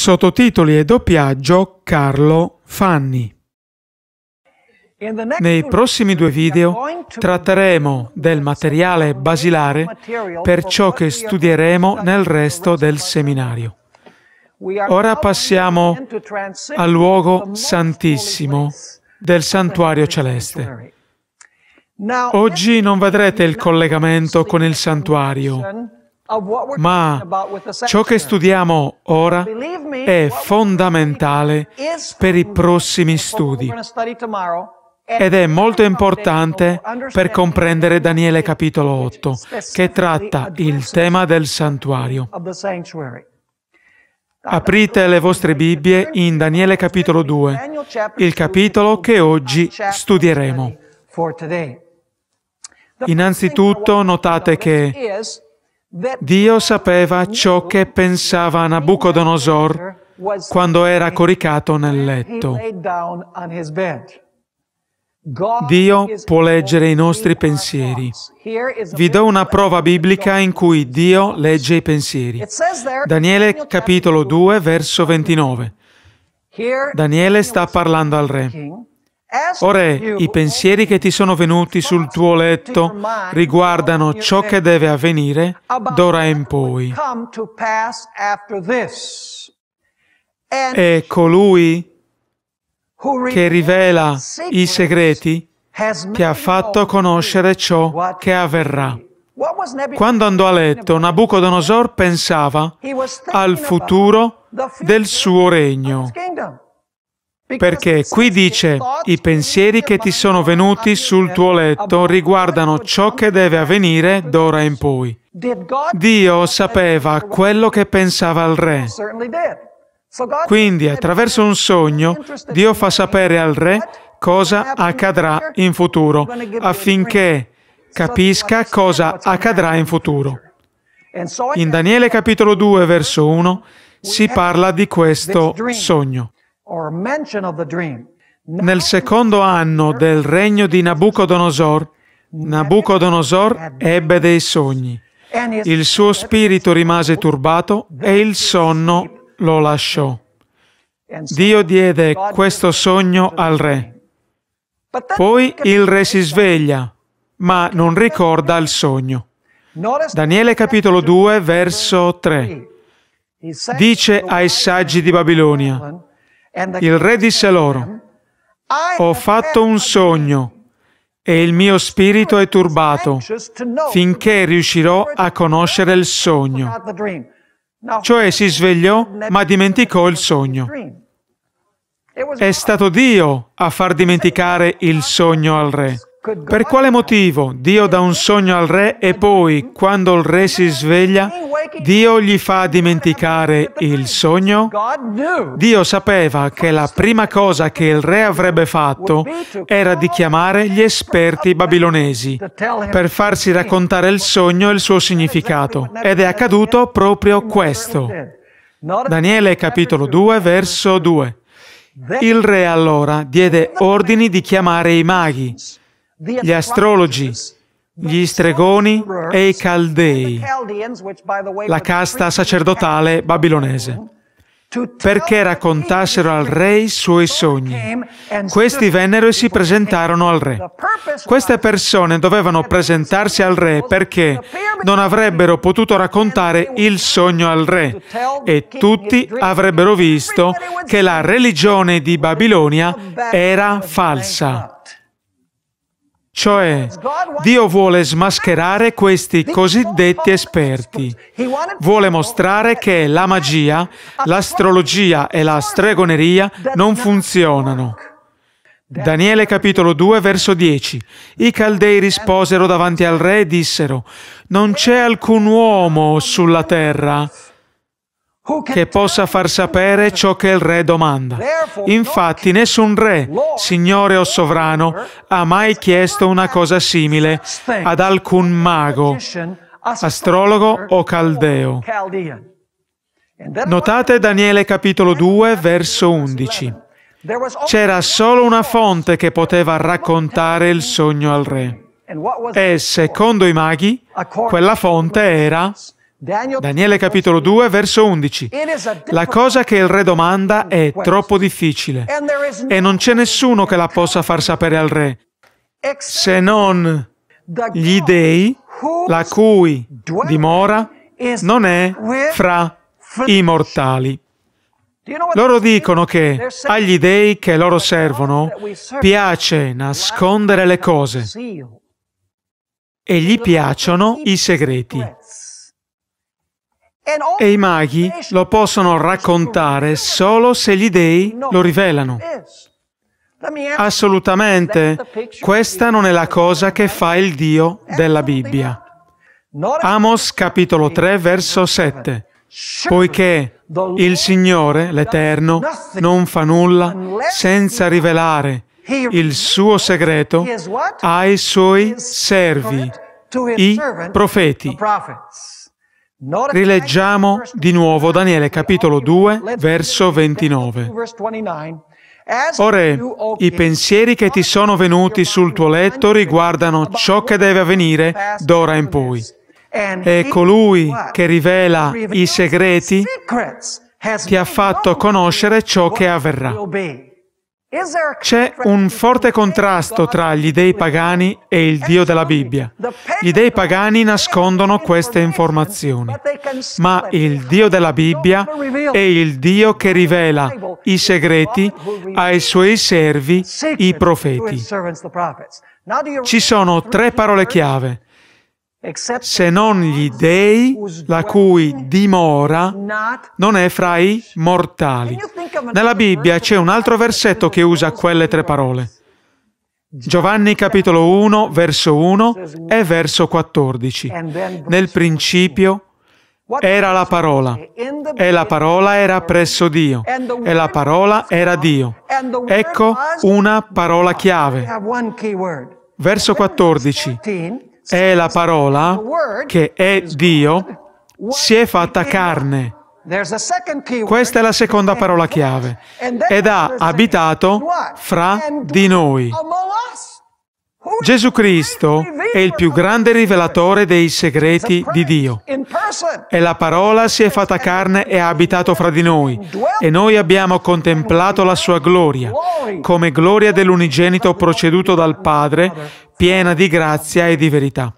Sottotitoli e doppiaggio Carlo Fanni. Nei prossimi due video tratteremo del materiale basilare per ciò che studieremo nel resto del seminario. Ora passiamo al luogo santissimo del santuario celeste. Oggi non vedrete il collegamento con il santuario, ma ciò che studiamo ora è fondamentale per i prossimi studi ed è molto importante per comprendere Daniele capitolo 8, che tratta il tema del santuario. Aprite le vostre Bibbie in Daniele capitolo 2, il capitolo che oggi studieremo. Innanzitutto notate che Dio sapeva ciò che pensava Nabucodonosor quando era coricato nel letto. Dio può leggere i nostri pensieri. Vi do una prova biblica in cui Dio legge i pensieri. Daniele capitolo 2 verso 29. Daniele sta parlando al re. Ora i pensieri che ti sono venuti sul tuo letto riguardano ciò che deve avvenire d'ora in poi. E colui che rivela i segreti ti ha fatto conoscere ciò che avverrà. Quando andò a letto, Nabucodonosor pensava al futuro del suo regno. Perché qui dice, i pensieri che ti sono venuti sul tuo letto riguardano ciò che deve avvenire d'ora in poi. Dio sapeva quello che pensava il re. Quindi attraverso un sogno Dio fa sapere al re cosa accadrà in futuro affinché capisca cosa accadrà in futuro. In Daniele capitolo 2 verso 1 si parla di questo sogno. Nel secondo anno del regno di Nabucodonosor, Nabucodonosor ebbe dei sogni. Il suo spirito rimase turbato e il sonno lo lasciò. Dio diede questo sogno al re. Poi il re si sveglia, ma non ricorda il sogno. Daniele capitolo 2, verso 3. Dice ai saggi di Babilonia, il re disse loro, ho fatto un sogno e il mio spirito è turbato finché riuscirò a conoscere il sogno. Cioè si svegliò ma dimenticò il sogno. È stato Dio a far dimenticare il sogno al re. Per quale motivo Dio dà un sogno al re e poi, quando il re si sveglia, Dio gli fa dimenticare il sogno? Dio sapeva che la prima cosa che il re avrebbe fatto era di chiamare gli esperti babilonesi per farsi raccontare il sogno e il suo significato. Ed è accaduto proprio questo. Daniele capitolo 2, verso 2. Il re allora diede ordini di chiamare i maghi gli astrologi, gli stregoni e i caldei, la casta sacerdotale babilonese, perché raccontassero al re i suoi sogni. Questi vennero e si presentarono al re. Queste persone dovevano presentarsi al re perché non avrebbero potuto raccontare il sogno al re e tutti avrebbero visto che la religione di Babilonia era falsa. Cioè, Dio vuole smascherare questi cosiddetti esperti. Vuole mostrare che la magia, l'astrologia e la stregoneria non funzionano. Daniele capitolo 2 verso 10. I caldei risposero davanti al re e dissero, Non c'è alcun uomo sulla terra che possa far sapere ciò che il re domanda. Infatti nessun re, signore o sovrano, ha mai chiesto una cosa simile ad alcun mago, astrologo o caldeo. Notate Daniele capitolo 2, verso 11. C'era solo una fonte che poteva raccontare il sogno al re. E secondo i maghi, quella fonte era Daniele capitolo 2 verso 11. La cosa che il re domanda è troppo difficile e non c'è nessuno che la possa far sapere al re, se non gli dei la cui dimora non è fra i mortali. Loro dicono che agli dei che loro servono piace nascondere le cose e gli piacciono i segreti. E i maghi lo possono raccontare solo se gli dei lo rivelano. Assolutamente, questa non è la cosa che fa il Dio della Bibbia. Amos capitolo 3 verso 7 poiché il Signore, l'Eterno, non fa nulla senza rivelare il suo segreto ai suoi servi, i profeti. Rileggiamo di nuovo Daniele capitolo 2, verso 29. Ora, i pensieri che ti sono venuti sul tuo letto riguardano ciò che deve avvenire d'ora in poi. E colui che rivela i segreti ti ha fatto conoscere ciò che avverrà. C'è un forte contrasto tra gli dei pagani e il Dio della Bibbia. Gli dei pagani nascondono queste informazioni, ma il Dio della Bibbia è il Dio che rivela i segreti ai suoi servi, i profeti. Ci sono tre parole chiave se non gli dei la cui dimora non è fra i mortali. Nella Bibbia c'è un altro versetto che usa quelle tre parole. Giovanni capitolo 1, verso 1 e verso 14. Nel principio era la parola e la parola era presso Dio e la parola era Dio. Ecco una parola chiave. Verso 14 è la parola che è Dio, si è fatta carne. Questa è la seconda parola chiave. Ed ha abitato fra di noi. Gesù Cristo è il più grande rivelatore dei segreti di Dio. E la parola si è fatta carne e ha abitato fra di noi. E noi abbiamo contemplato la sua gloria, come gloria dell'unigenito proceduto dal Padre, piena di grazia e di verità.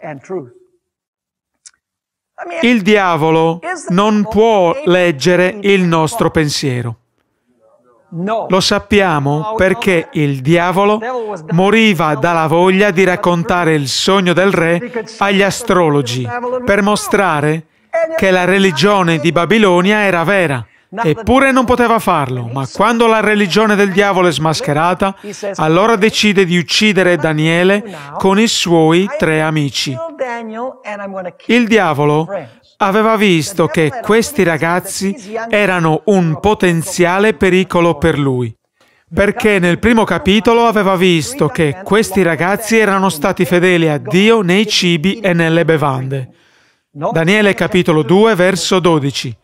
Il diavolo non può leggere il nostro pensiero. Lo sappiamo perché il diavolo moriva dalla voglia di raccontare il sogno del re agli astrologi per mostrare che la religione di Babilonia era vera. Eppure non poteva farlo, ma quando la religione del diavolo è smascherata, allora decide di uccidere Daniele con i suoi tre amici. Il diavolo aveva visto che questi ragazzi erano un potenziale pericolo per lui. Perché nel primo capitolo aveva visto che questi ragazzi erano stati fedeli a Dio nei cibi e nelle bevande. Daniele capitolo 2 verso 12.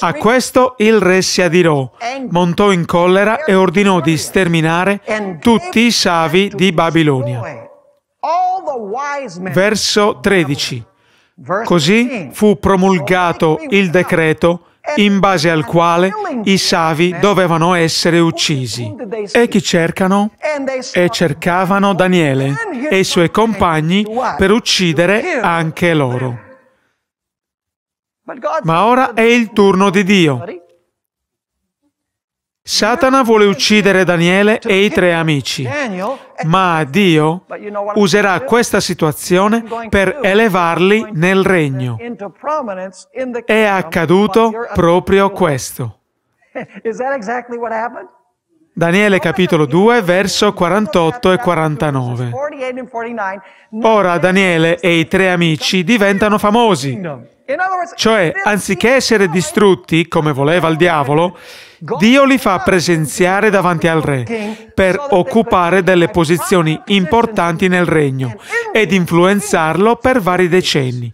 A questo il re si adirò, montò in collera e ordinò di sterminare tutti i savi di Babilonia. Verso 13. Così fu promulgato il decreto in base al quale i savi dovevano essere uccisi. E chi cercano? E cercavano Daniele e i suoi compagni per uccidere anche loro. Ma ora è il turno di Dio. Satana vuole uccidere Daniele e i tre amici, eh, ma Dio userà questa situazione per elevarli nel regno. È accaduto proprio questo. Daniele capitolo 2, verso 48 e 49. Ora Daniele e i tre amici diventano famosi. Cioè, anziché essere distrutti, come voleva il diavolo, Dio li fa presenziare davanti al re per occupare delle posizioni importanti nel regno ed influenzarlo per vari decenni.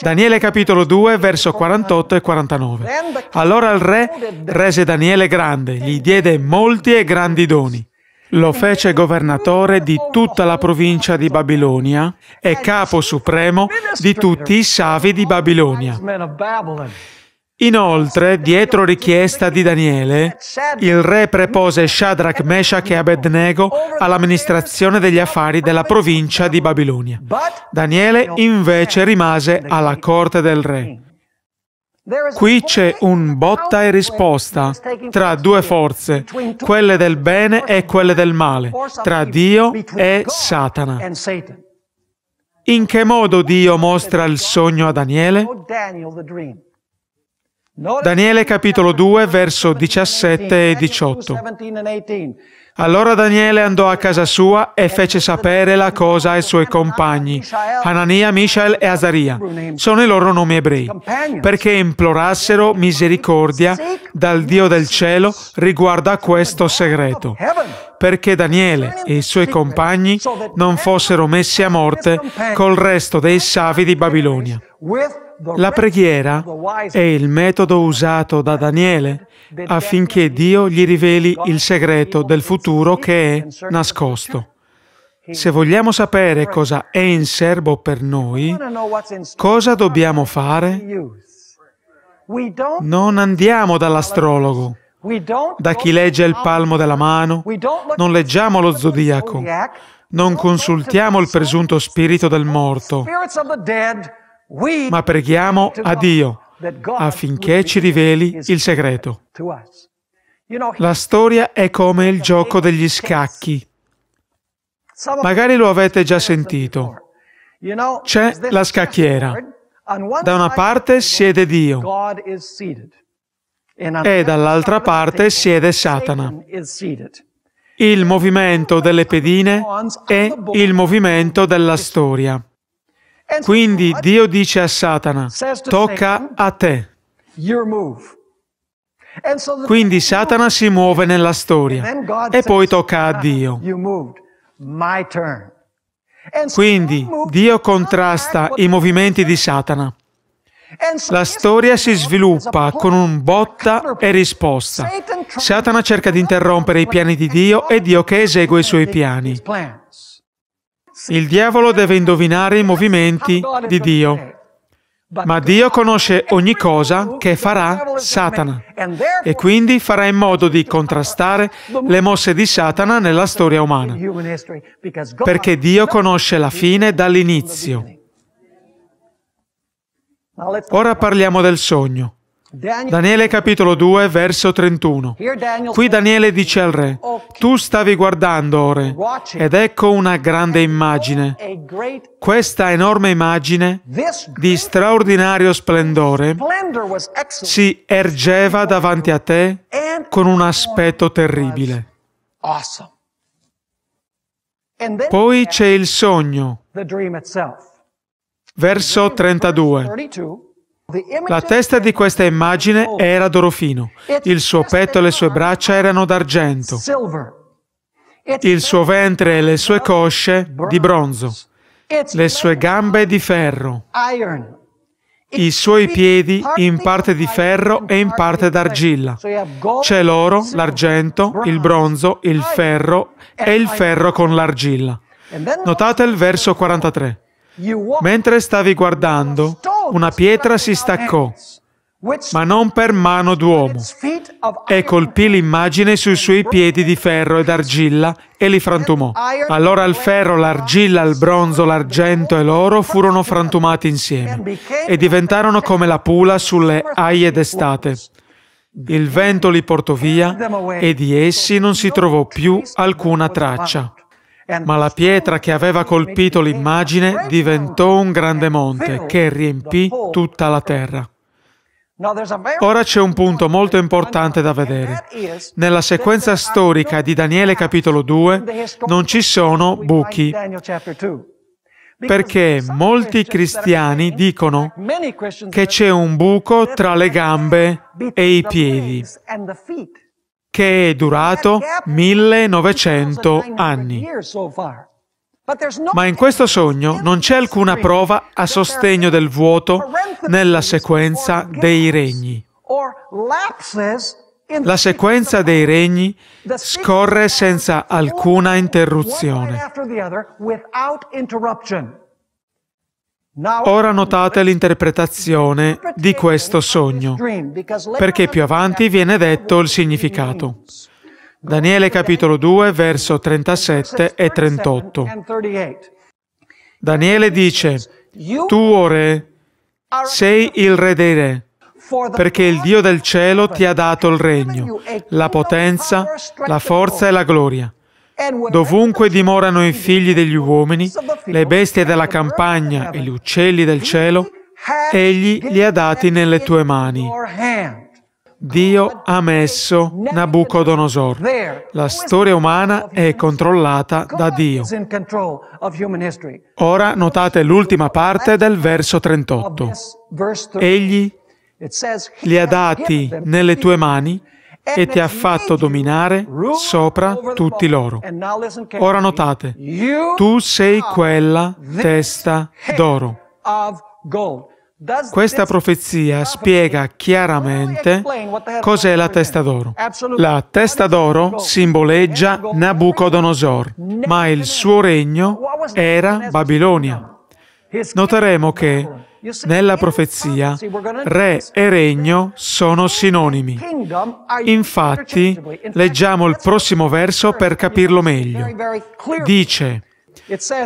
Daniele capitolo 2, verso 48 e 49. Allora il re rese Daniele grande, gli diede molti e grandi doni. Lo fece governatore di tutta la provincia di Babilonia e capo supremo di tutti i savi di Babilonia. Inoltre, dietro richiesta di Daniele, il re prepose Shadrach, Meshach e Abednego all'amministrazione degli affari della provincia di Babilonia. Daniele invece rimase alla corte del re. Qui c'è un botta e risposta tra due forze, quelle del bene e quelle del male, tra Dio e Satana. In che modo Dio mostra il sogno a Daniele? Daniele capitolo 2 verso 17 e 18. Allora Daniele andò a casa sua e fece sapere la cosa ai suoi compagni, Anania, Mishael e Azaria. Sono i loro nomi ebrei, perché implorassero misericordia dal Dio del cielo riguardo a questo segreto, perché Daniele e i suoi compagni non fossero messi a morte col resto dei savi di Babilonia. La preghiera è il metodo usato da Daniele affinché Dio gli riveli il segreto del futuro che è nascosto. Se vogliamo sapere cosa è in serbo per noi, cosa dobbiamo fare? Non andiamo dall'astrologo, da chi legge il palmo della mano, non leggiamo lo zodiaco, non consultiamo il presunto spirito del morto ma preghiamo a Dio affinché ci riveli il segreto. La storia è come il gioco degli scacchi. Magari lo avete già sentito. C'è la scacchiera. Da una parte siede Dio e dall'altra parte siede Satana. Il movimento delle pedine è il movimento della storia. Quindi Dio dice a Satana, tocca a te. Quindi Satana si muove nella storia e poi tocca a ah, Dio. Quindi Dio contrasta i movimenti di Satana. La storia si sviluppa con un botta e risposta. Satana cerca di interrompere i piani di Dio e Dio che esegue i suoi piani. Il diavolo deve indovinare i movimenti di Dio. Ma Dio conosce ogni cosa che farà Satana e quindi farà in modo di contrastare le mosse di Satana nella storia umana, perché Dio conosce la fine dall'inizio. Ora parliamo del sogno. Daniele capitolo 2 verso 31. Qui Daniele dice al re, oh, tu stavi guardando, o re, ed ecco una grande immagine. Questa enorme immagine di straordinario splendore si ergeva davanti a te con un aspetto terribile. Poi c'è il sogno. Verso 32. La testa di questa immagine oh. era d'orofino, il suo petto e le sue braccia erano d'argento, il suo ventre e le sue cosce di bronzo, le sue gambe di ferro, i suoi piedi in parte di ferro e in parte d'argilla. C'è l'oro, l'argento, il bronzo, il ferro e il ferro con l'argilla. Notate il verso 43. Mentre stavi guardando, una pietra si staccò, ma non per mano d'uomo, e colpì l'immagine sui suoi piedi di ferro ed argilla e li frantumò. Allora il ferro, l'argilla, il bronzo, l'argento e l'oro furono frantumati insieme e diventarono come la pula sulle aie d'estate. Il vento li portò via e di essi non si trovò più alcuna traccia. Ma la pietra che aveva colpito l'immagine diventò un grande monte che riempì tutta la terra. Ora c'è un punto molto importante da vedere. Nella sequenza storica di Daniele capitolo 2 non ci sono buchi. Perché molti cristiani dicono che c'è un buco tra le gambe e i piedi che è durato 1900 anni. Ma in questo sogno non c'è alcuna prova a sostegno del vuoto nella sequenza dei regni. La sequenza dei regni scorre senza alcuna interruzione. Ora notate l'interpretazione di questo sogno, perché più avanti viene detto il significato. Daniele capitolo 2, verso 37 e 38. Daniele dice, tu, o re, sei il re dei re, perché il Dio del cielo ti ha dato il regno, la potenza, la forza e la gloria Dovunque dimorano i figli degli uomini, le bestie della campagna e gli uccelli del cielo, egli li ha dati nelle tue mani. Dio ha messo Nabucodonosor. La storia umana è controllata da Dio. Ora notate l'ultima parte del verso 38. Egli li ha dati nelle tue mani e ti ha fatto dominare sopra tutti loro. Ora notate, tu sei quella testa d'oro. Questa profezia spiega chiaramente cos'è la testa d'oro. La testa d'oro simboleggia Nabucodonosor, ma il suo regno era Babilonia noteremo che nella profezia re e regno sono sinonimi. Infatti, leggiamo il prossimo verso per capirlo meglio. Dice,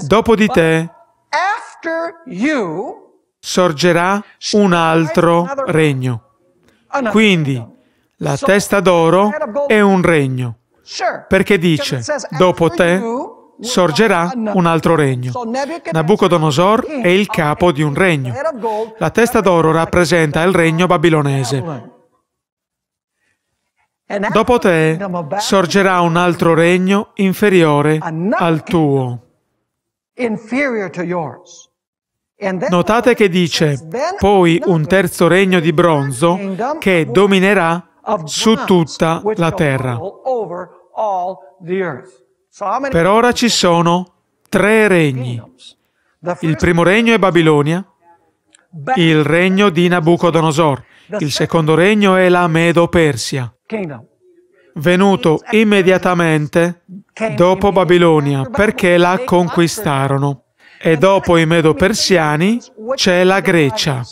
dopo di te sorgerà un altro regno. Quindi, la testa d'oro è un regno. Perché dice, dopo te sorgerà un altro regno. Nabucodonosor è il capo di un regno. La testa d'oro rappresenta il regno babilonese. Dopo te sorgerà un altro regno inferiore al tuo. Notate che dice poi un terzo regno di bronzo che dominerà su tutta la terra. Per ora ci sono tre regni. Il primo regno è Babilonia, il regno di Nabucodonosor. Il secondo regno è la Medo-Persia, venuto immediatamente dopo Babilonia, perché la conquistarono. E dopo i Medo-Persiani c'è la Grecia.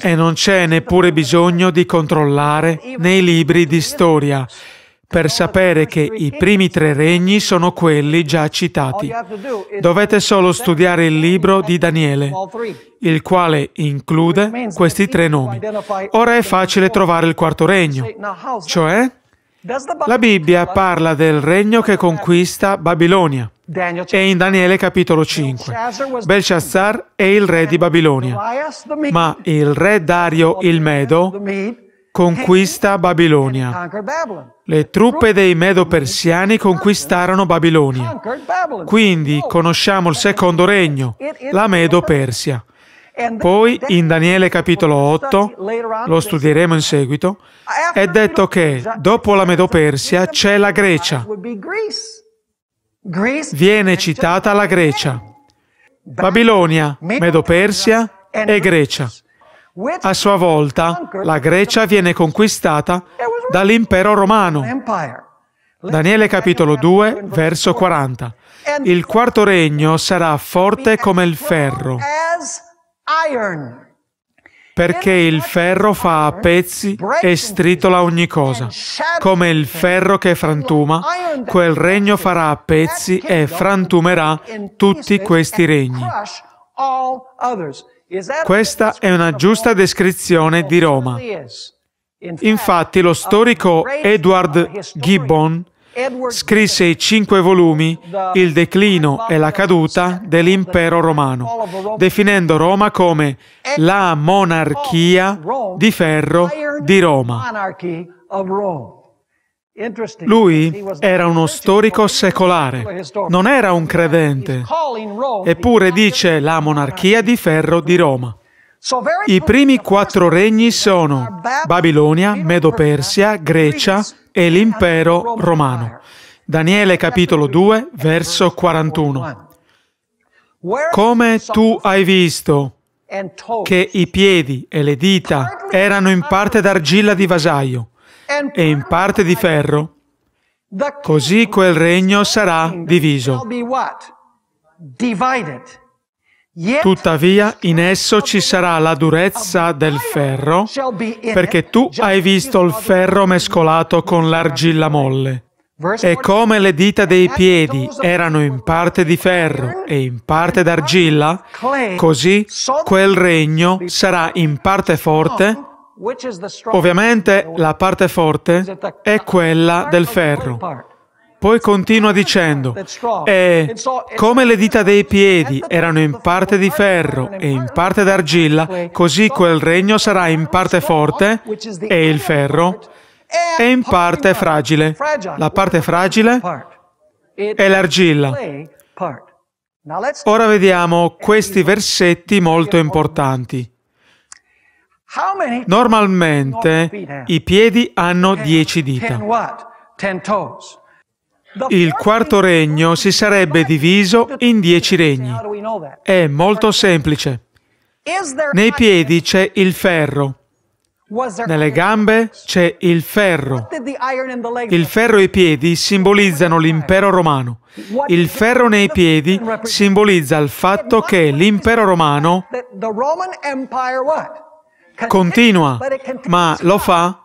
E non c'è neppure bisogno di controllare nei libri di storia per sapere che i primi tre regni sono quelli già citati. Dovete solo studiare il libro di Daniele, il quale include questi tre nomi. Ora è facile trovare il quarto regno, cioè la Bibbia parla del regno che conquista Babilonia È in Daniele capitolo 5. Belshazzar è il re di Babilonia, ma il re Dario il Medo conquista Babilonia. Le truppe dei Medo-Persiani conquistarono Babilonia. Quindi oh. conosciamo il secondo regno, la Medo-Persia. Poi in Daniele capitolo 8, lo studieremo in seguito, è detto che dopo la Medo-Persia c'è la Grecia. Viene citata la Grecia. Babilonia, Medo-Persia e Grecia. A sua volta, la Grecia viene conquistata dall'impero romano. Daniele capitolo 2, verso 40. Il quarto regno sarà forte come il ferro, perché il ferro fa a pezzi e stritola ogni cosa. Come il ferro che frantuma, quel regno farà a pezzi e frantumerà tutti questi regni. Questa è una giusta descrizione di Roma. Infatti lo storico Edward Gibbon scrisse i cinque volumi Il declino e la caduta dell'impero romano, definendo Roma come la monarchia di ferro di Roma. Lui era uno storico secolare, non era un credente, eppure dice la monarchia di ferro di Roma. I primi quattro regni sono Babilonia, Medo-Persia, Grecia e l'impero romano. Daniele capitolo 2, verso 41. Come tu hai visto che i piedi e le dita erano in parte d'argilla di vasaio, e in parte di ferro. Così quel regno sarà diviso. Tuttavia in esso ci sarà la durezza del ferro, perché tu hai visto il ferro mescolato con l'argilla molle. E come le dita dei piedi erano in parte di ferro e in parte d'argilla, così quel regno sarà in parte forte Ovviamente la parte forte è quella del ferro. Poi continua dicendo, e eh, come le dita dei piedi erano in parte di ferro e in parte d'argilla, così quel regno sarà in parte forte, e il ferro, e in parte fragile. La parte fragile è l'argilla. Ora vediamo questi versetti molto importanti. Normalmente i piedi hanno dieci dita. Il quarto regno si sarebbe diviso in dieci regni. È molto semplice. Nei piedi c'è il ferro. Nelle gambe c'è il ferro. Il ferro e i piedi simbolizzano l'impero romano. Il ferro nei piedi simbolizza il fatto che l'impero romano continua, ma lo fa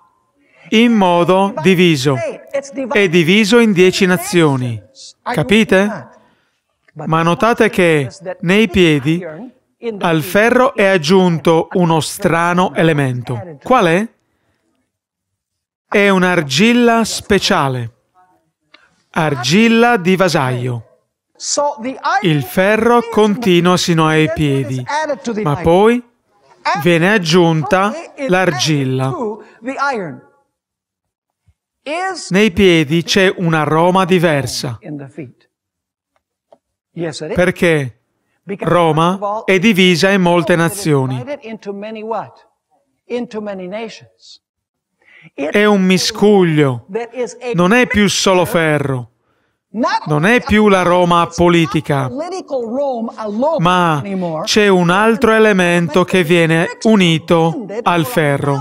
in modo diviso. È diviso in dieci nazioni. Capite? Ma notate che nei piedi al ferro è aggiunto uno strano elemento. Qual è? È un'argilla speciale, argilla di vasaio. Il ferro continua sino ai piedi, ma poi eh? viene aggiunta l'argilla. Nei piedi c'è una Roma diversa. Perché Roma è divisa in molte nazioni. È un miscuglio, non è più solo ferro non è più la Roma politica, ma c'è un altro elemento che viene unito al ferro.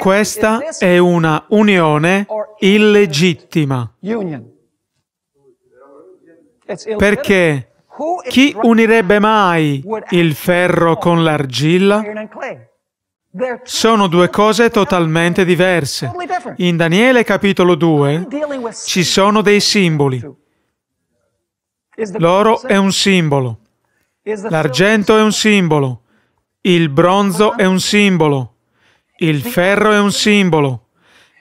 Questa è una unione illegittima. Perché chi unirebbe mai il ferro con l'argilla? sono due cose totalmente diverse. In Daniele capitolo 2 ci sono dei simboli. L'oro è un simbolo, l'argento è un simbolo, il bronzo è un simbolo, il ferro è un simbolo,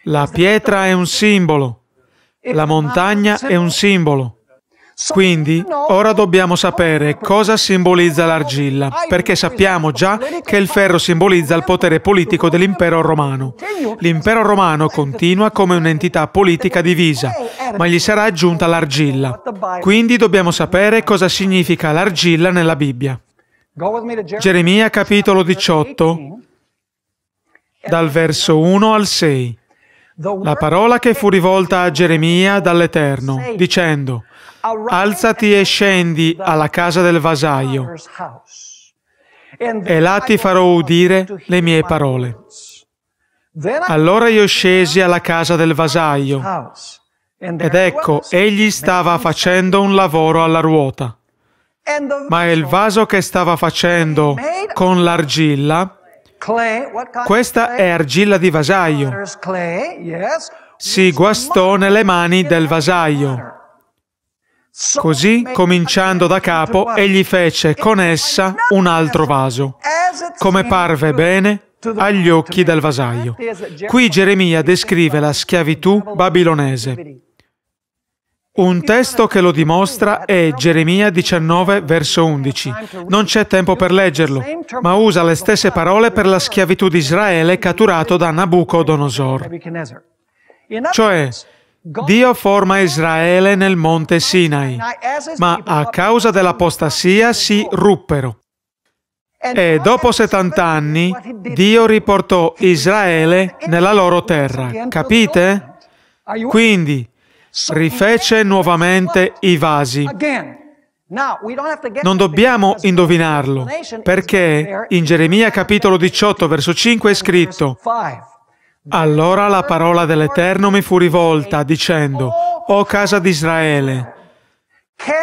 la pietra è un simbolo, la montagna è un simbolo. Quindi ora dobbiamo sapere cosa simbolizza l'argilla, perché sappiamo già che il ferro simbolizza il potere politico dell'impero romano. L'impero romano continua come un'entità politica divisa, eh, eh, ma gli sarà aggiunta l'argilla. Quindi dobbiamo sapere cosa significa l'argilla nella Bibbia. Geremia capitolo 18, dal verso 1 al 6. La parola che fu rivolta a Geremia dall'Eterno, dicendo, Alzati e scendi alla casa del vasaio e là ti farò udire le mie parole. Allora io scesi alla casa del vasaio ed ecco, egli stava facendo un lavoro alla ruota, ma il vaso che stava facendo con l'argilla, questa è argilla di vasaio, si guastò nelle mani del vasaio Così, cominciando da capo, egli fece con essa un altro vaso, come parve bene agli occhi del vasaio. Qui Geremia descrive la schiavitù babilonese. Un testo che lo dimostra è Geremia 19, verso 11. Non c'è tempo per leggerlo, ma usa le stesse parole per la schiavitù di Israele catturato da Nabucodonosor. Cioè, Dio forma Israele nel monte Sinai, ma a causa dell'apostasia si ruppero. E dopo 70 anni Dio riportò Israele nella loro terra. Capite? Quindi rifece nuovamente i vasi. Non dobbiamo indovinarlo, perché in Geremia capitolo 18, verso 5 è scritto allora la parola dell'Eterno mi fu rivolta, dicendo, O casa di Israele,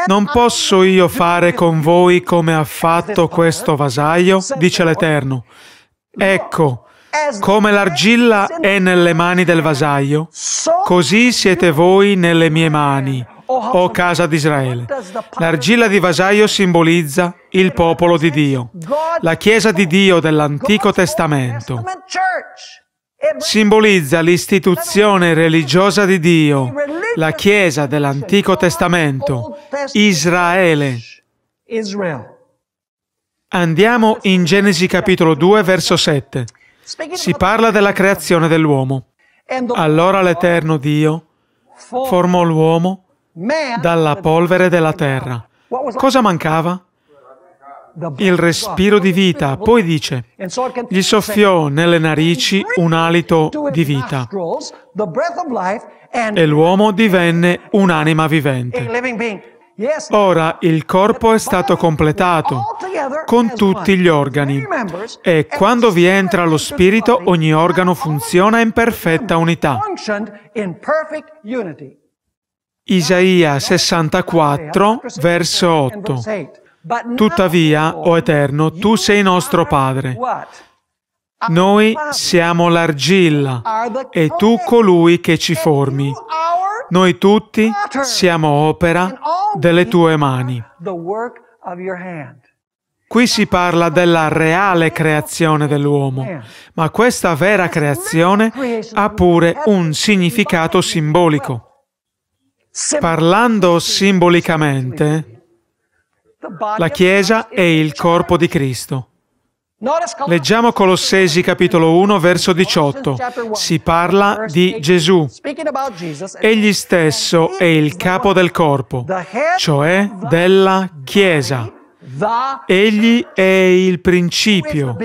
non posso io fare con voi come ha fatto questo vasaio, dice l'Eterno. Ecco, come l'argilla è nelle mani del vasaio, così siete voi nelle mie mani, o casa di Israele. L'argilla di vasaio simbolizza il popolo di Dio, la Chiesa di Dio dell'Antico Testamento simbolizza l'istituzione religiosa di Dio, la Chiesa dell'Antico Testamento, Israele. Andiamo in Genesi capitolo 2, verso 7. Si parla della creazione dell'uomo. Allora l'Eterno Dio formò l'uomo dalla polvere della terra. Cosa mancava? il respiro di vita. Poi dice, gli soffiò nelle narici un alito di vita e l'uomo divenne un'anima vivente. Ora il corpo è stato completato con tutti gli organi e quando vi entra lo spirito ogni organo funziona in perfetta unità. Isaia 64, verso 8. Tuttavia, o oh Eterno, tu sei nostro Padre. Noi siamo l'argilla e tu colui che ci formi. Noi tutti siamo opera delle tue mani. Qui si parla della reale creazione dell'uomo, ma questa vera creazione ha pure un significato simbolico. Parlando simbolicamente, la Chiesa è il corpo di Cristo. Leggiamo Colossesi capitolo 1 verso 18. Si parla di Gesù. Egli stesso è il capo del corpo, cioè della Chiesa. Egli è il principio,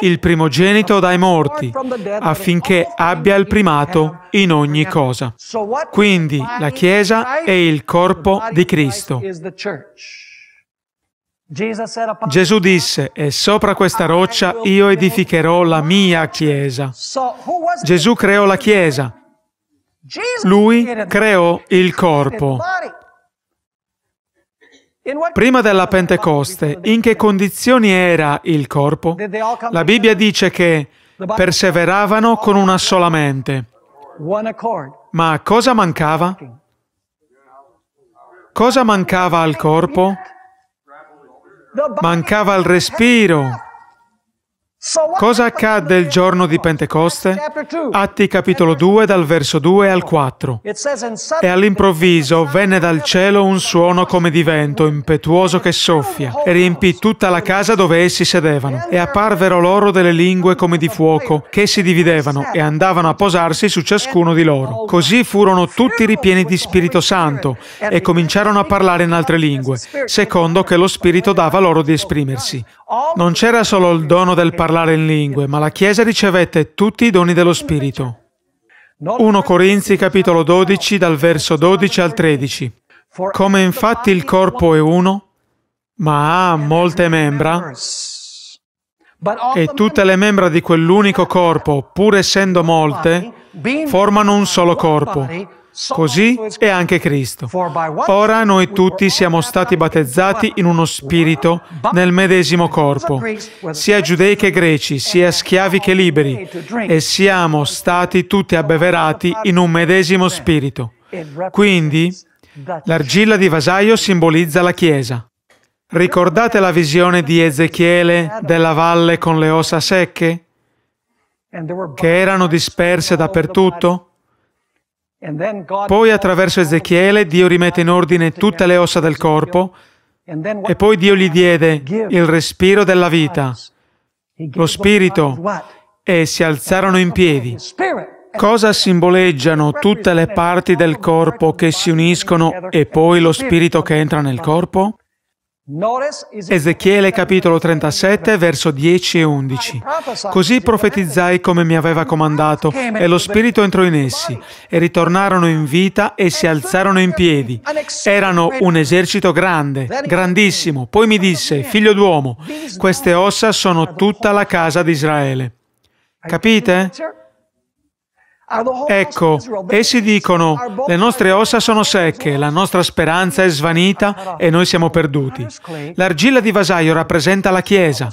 il primogenito dai morti, affinché abbia il primato in ogni cosa. Quindi la Chiesa è il corpo di Cristo. Gesù disse, e sopra questa roccia io edificherò la mia Chiesa. Gesù creò la Chiesa. Lui creò il corpo. Prima della Pentecoste, in che condizioni era il corpo? La Bibbia dice che perseveravano con una sola mente. Ma cosa mancava? Cosa mancava al corpo? Mancava il respiro. Cosa accadde il giorno di Pentecoste? Atti capitolo 2 dal verso 2 al 4. E all'improvviso venne dal cielo un suono come di vento, impetuoso che soffia, e riempì tutta la casa dove essi sedevano. E apparvero loro delle lingue come di fuoco, che si dividevano e andavano a posarsi su ciascuno di loro. Così furono tutti ripieni di Spirito Santo e cominciarono a parlare in altre lingue, secondo che lo Spirito dava loro di esprimersi. Non c'era solo il dono del parlare, parlare in lingue, ma la Chiesa ricevette tutti i doni dello Spirito. 1 Corinzi capitolo 12 dal verso 12 al 13. Come infatti il corpo è uno, ma ha molte membra, e tutte le membra di quell'unico corpo, pur essendo molte, formano un solo corpo. Così è anche Cristo. Ora noi tutti siamo stati battezzati in uno spirito nel medesimo corpo, sia giudei che greci, sia schiavi che liberi, e siamo stati tutti abbeverati in un medesimo spirito. Quindi, l'argilla di vasaio simbolizza la Chiesa. Ricordate la visione di Ezechiele della valle con le ossa secche, che erano disperse dappertutto? Poi attraverso Ezechiele Dio rimette in ordine tutte le ossa del corpo e poi Dio gli diede il respiro della vita, lo spirito, e si alzarono in piedi. Cosa simboleggiano tutte le parti del corpo che si uniscono e poi lo spirito che entra nel corpo? Ezechiele capitolo 37 verso 10 e 11 Così profetizzai come mi aveva comandato e lo Spirito entrò in essi e ritornarono in vita e si alzarono in piedi. Erano un esercito grande, grandissimo. Poi mi disse, figlio d'uomo, queste ossa sono tutta la casa di Israele. Capite? Ecco, essi dicono, le nostre ossa sono secche, la nostra speranza è svanita e noi siamo perduti. L'argilla di vasaio rappresenta la Chiesa.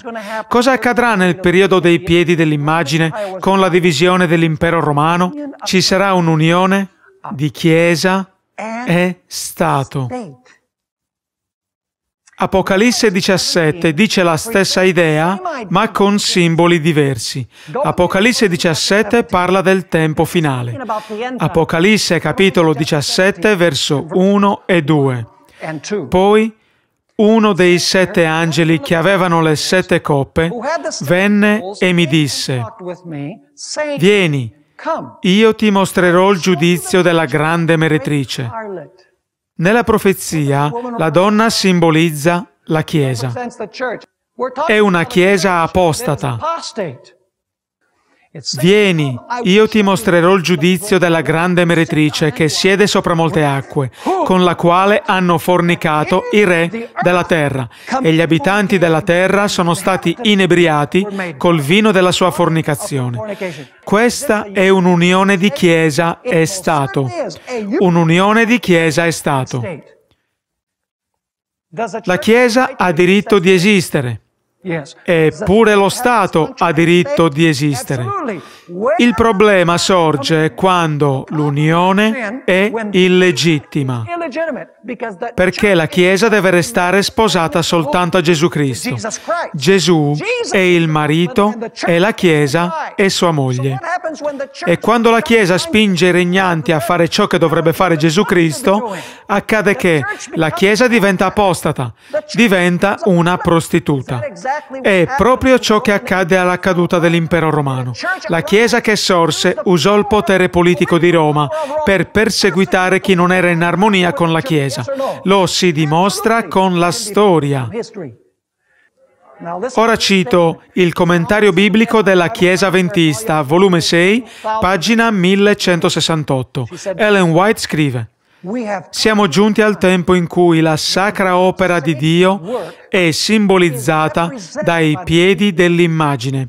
Cosa accadrà nel periodo dei piedi dell'immagine con la divisione dell'impero romano? Ci sarà un'unione di Chiesa e Stato. Apocalisse 17 dice la stessa idea, ma con simboli diversi. Apocalisse 17 parla del tempo finale. Apocalisse capitolo 17, verso 1 e 2. Poi uno dei sette angeli che avevano le sette coppe venne e mi disse, «Vieni, io ti mostrerò il giudizio della grande meretrice». Nella profezia la donna simbolizza la Chiesa. È una Chiesa apostata. Vieni, io ti mostrerò il giudizio della grande meretrice che siede sopra molte acque, con la quale hanno fornicato i re della terra, e gli abitanti della terra sono stati inebriati col vino della sua fornicazione. Questa è un'unione di Chiesa e Stato. Un'unione di Chiesa e Stato. La Chiesa ha diritto di esistere. Eppure lo Stato ha diritto di esistere. Il problema sorge quando l'unione è illegittima, perché la Chiesa deve restare sposata soltanto a Gesù Cristo. Gesù è il marito e la Chiesa è sua moglie. E quando la Chiesa spinge i regnanti a fare ciò che dovrebbe fare Gesù Cristo, accade che la Chiesa diventa apostata, diventa una prostituta. È proprio ciò che accadde alla caduta dell'impero romano. La Chiesa che sorse usò il potere politico di Roma per perseguitare chi non era in armonia con la Chiesa. Lo si dimostra con la storia. Ora cito il commentario biblico della Chiesa Ventista, volume 6, pagina 1168. Ellen White scrive siamo giunti al tempo in cui la sacra opera di Dio è simbolizzata dai piedi dell'immagine,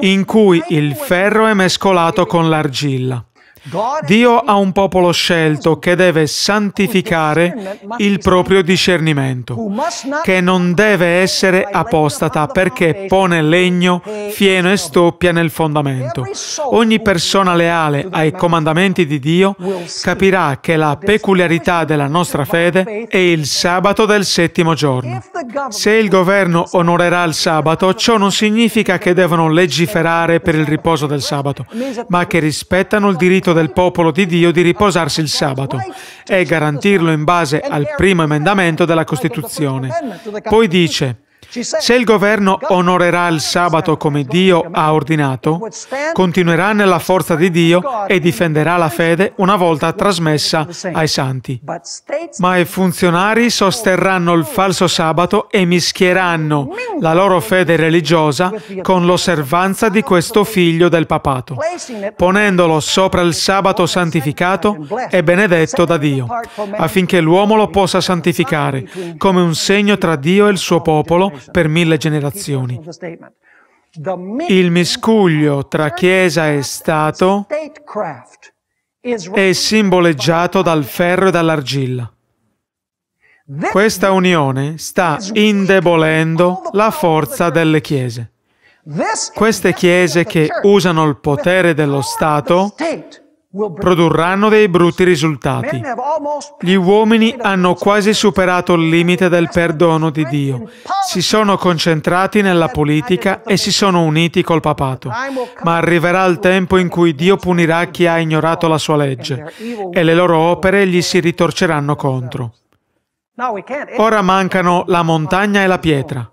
in cui il ferro è mescolato con l'argilla. Dio ha un popolo scelto che deve santificare il proprio discernimento, che non deve essere apostata perché pone legno, fieno e stoppia nel fondamento. Ogni persona leale ai comandamenti di Dio capirà che la peculiarità della nostra fede è il sabato del settimo giorno. Se il governo onorerà il sabato, ciò non significa che devono legiferare per il riposo del sabato, ma che rispettano il diritto del del popolo di Dio di riposarsi il sabato e garantirlo in base al primo emendamento della Costituzione. Poi dice, se il governo onorerà il sabato come Dio ha ordinato, continuerà nella forza di Dio e difenderà la fede una volta trasmessa ai santi. Ma i funzionari sosterranno il falso sabato e mischieranno la loro fede religiosa con l'osservanza di questo figlio del papato, ponendolo sopra il sabato santificato e benedetto da Dio, affinché l'uomo lo possa santificare come un segno tra Dio e il suo popolo per mille generazioni. Il miscuglio tra Chiesa e Stato è simboleggiato dal ferro e dall'argilla. Questa unione sta indebolendo la forza delle Chiese. Queste Chiese che usano il potere dello Stato produrranno dei brutti risultati. Gli uomini hanno quasi superato il limite del perdono di Dio, si sono concentrati nella politica e si sono uniti col papato. Ma arriverà il tempo in cui Dio punirà chi ha ignorato la sua legge e le loro opere gli si ritorceranno contro. Ora mancano la montagna e la pietra.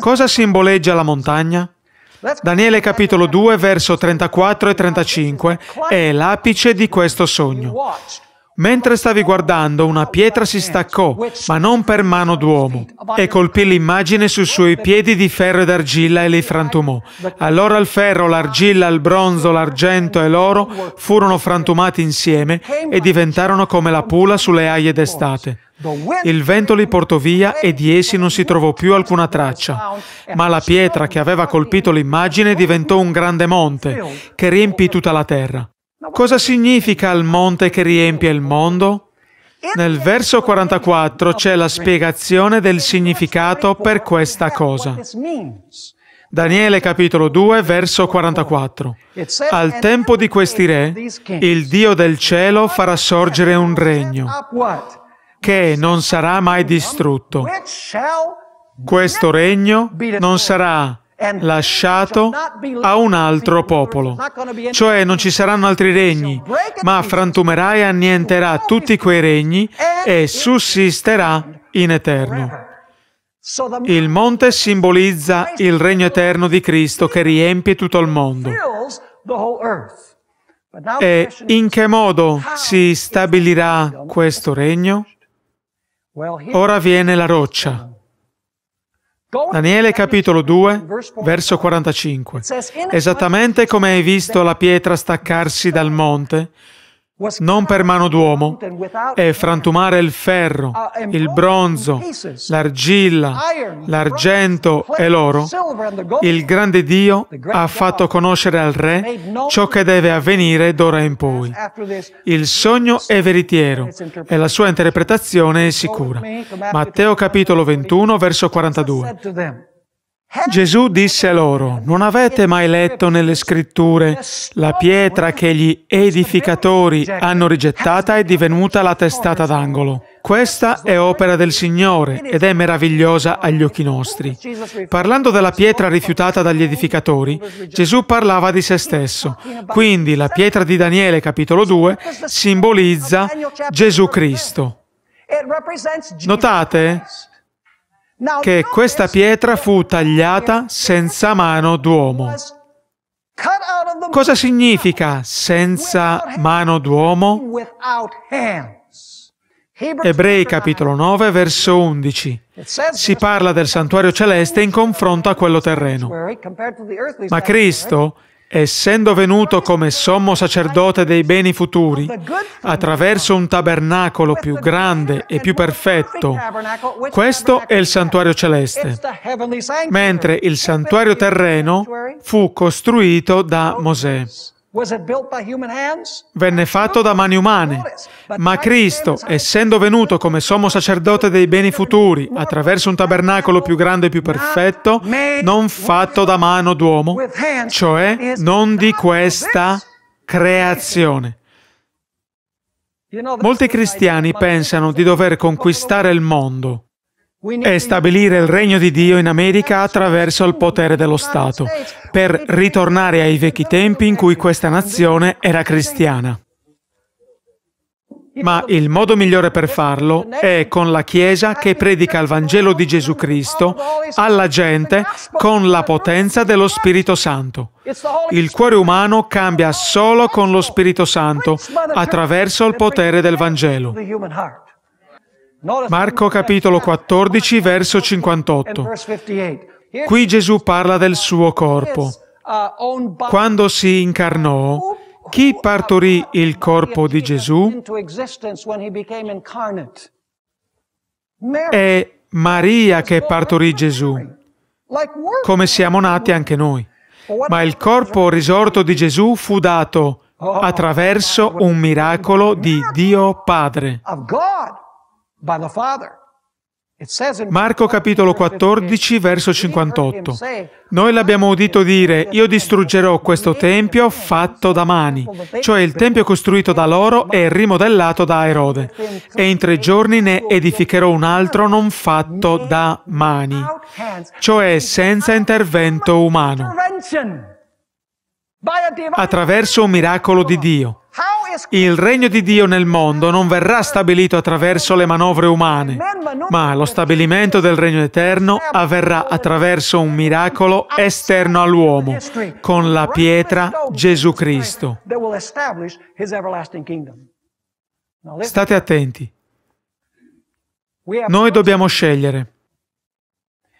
Cosa simboleggia la montagna? Daniele capitolo 2 verso 34 e 35 è l'apice di questo sogno. Mentre stavi guardando, una pietra si staccò, ma non per mano d'uomo, e colpì l'immagine sui suoi piedi di ferro e d'argilla e li frantumò. Allora il ferro, l'argilla, il bronzo, l'argento e l'oro furono frantumati insieme e diventarono come la pula sulle aie d'estate. Il vento li portò via e di essi non si trovò più alcuna traccia, ma la pietra che aveva colpito l'immagine diventò un grande monte che riempì tutta la terra. Cosa significa il monte che riempie il mondo? Nel verso 44 c'è la spiegazione del significato per questa cosa. Daniele capitolo 2, verso 44. Al tempo di questi re, il Dio del cielo farà sorgere un regno che non sarà mai distrutto. Questo regno non sarà lasciato a un altro popolo. Cioè non ci saranno altri regni, ma frantumerà e annienterà tutti quei regni e sussisterà in eterno. Il monte simbolizza il regno eterno di Cristo che riempie tutto il mondo. E in che modo si stabilirà questo regno? Ora viene la roccia. Daniele capitolo 2, verso 45. Esattamente come hai visto la pietra staccarsi dal monte, non per mano d'uomo, è frantumare il ferro, uh, il bronzo, l'argilla, l'argento e l'oro. Il grande Dio ha fatto conoscere al Re ciò che deve avvenire d'ora in poi. Il sogno è veritiero e la sua interpretazione è sicura. Matteo capitolo 21, verso 42. Gesù disse loro, non avete mai letto nelle scritture, la pietra che gli edificatori hanno rigettata è divenuta la testata d'angolo. Questa è opera del Signore ed è meravigliosa agli occhi nostri. Parlando della pietra rifiutata dagli edificatori, Gesù parlava di se stesso. Quindi la pietra di Daniele capitolo 2 simbolizza Gesù Cristo. Notate che questa pietra fu tagliata senza mano d'uomo. Cosa significa senza mano d'uomo? Ebrei capitolo 9 verso 11. Si parla del santuario celeste in confronto a quello terreno. Ma Cristo essendo venuto come sommo sacerdote dei beni futuri, attraverso un tabernacolo più grande e più perfetto, questo è il santuario celeste, mentre il santuario terreno fu costruito da Mosè. Venne fatto da mani umane, ma Cristo, essendo venuto come sommo sacerdote dei beni futuri attraverso un tabernacolo più grande e più perfetto, non fatto da mano d'uomo, cioè non di questa creazione. Molti cristiani pensano di dover conquistare il mondo e stabilire il regno di Dio in America attraverso il potere dello Stato, per ritornare ai vecchi tempi in cui questa nazione era cristiana. Ma il modo migliore per farlo è con la Chiesa che predica il Vangelo di Gesù Cristo alla gente con la potenza dello Spirito Santo. Il cuore umano cambia solo con lo Spirito Santo, attraverso il potere del Vangelo. Marco capitolo 14 verso 58. Qui Gesù parla del suo corpo. Quando si incarnò, chi partorì il corpo di Gesù? È Maria che partorì Gesù, come siamo nati anche noi. Ma il corpo risorto di Gesù fu dato attraverso un miracolo di Dio Padre. Marco capitolo 14 verso 58. Noi l'abbiamo udito dire, io distruggerò questo tempio fatto da mani, cioè il tempio costruito da loro e rimodellato da Erode, e in tre giorni ne edificherò un altro non fatto da mani, cioè senza intervento umano, attraverso un miracolo di Dio. Il regno di Dio nel mondo non verrà stabilito attraverso le manovre umane, ma lo stabilimento del regno eterno avverrà attraverso un miracolo esterno all'uomo, con la pietra Gesù Cristo. State attenti. Noi dobbiamo scegliere.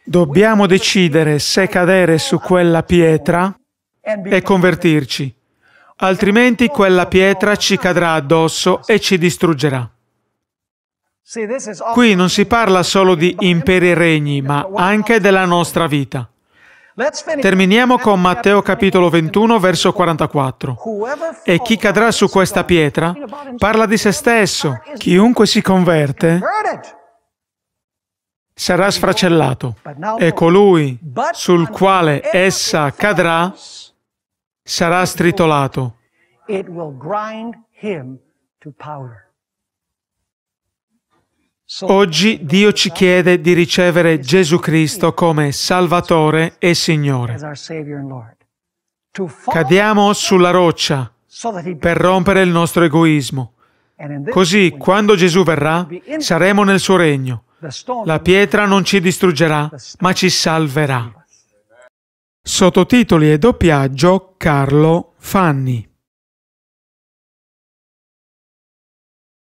Dobbiamo decidere se cadere su quella pietra e convertirci altrimenti quella pietra ci cadrà addosso e ci distruggerà. Qui non si parla solo di imperi e regni, ma anche della nostra vita. Terminiamo con Matteo capitolo 21 verso 44. E chi cadrà su questa pietra parla di se stesso. Chiunque si converte sarà sfracellato e colui sul quale essa cadrà sarà stritolato. Oggi Dio ci chiede di ricevere Gesù Cristo come Salvatore e Signore. Cadiamo sulla roccia per rompere il nostro egoismo. Così, quando Gesù verrà, saremo nel suo regno. La pietra non ci distruggerà, ma ci salverà. Sottotitoli e doppiaggio Carlo Fanni.